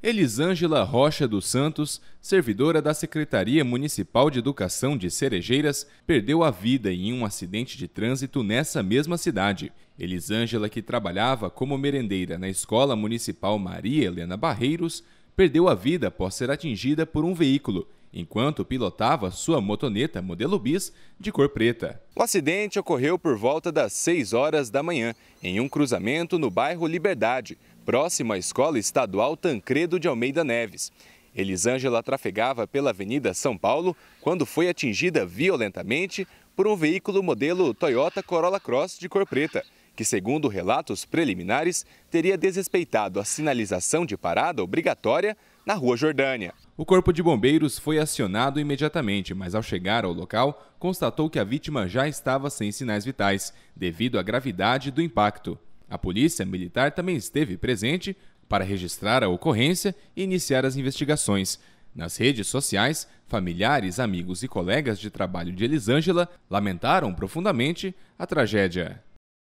Elisângela Rocha dos Santos, servidora da Secretaria Municipal de Educação de Cerejeiras, perdeu a vida em um acidente de trânsito nessa mesma cidade. Elisângela, que trabalhava como merendeira na Escola Municipal Maria Helena Barreiros, perdeu a vida após ser atingida por um veículo enquanto pilotava sua motoneta modelo bis de cor preta. O acidente ocorreu por volta das 6 horas da manhã, em um cruzamento no bairro Liberdade, próximo à Escola Estadual Tancredo de Almeida Neves. Elisângela trafegava pela Avenida São Paulo quando foi atingida violentamente por um veículo modelo Toyota Corolla Cross de cor preta, que, segundo relatos preliminares, teria desrespeitado a sinalização de parada obrigatória na Rua Jordânia. O corpo de bombeiros foi acionado imediatamente, mas ao chegar ao local, constatou que a vítima já estava sem sinais vitais, devido à gravidade do impacto. A polícia militar também esteve presente para registrar a ocorrência e iniciar as investigações. Nas redes sociais, familiares, amigos e colegas de trabalho de Elisângela lamentaram profundamente a tragédia.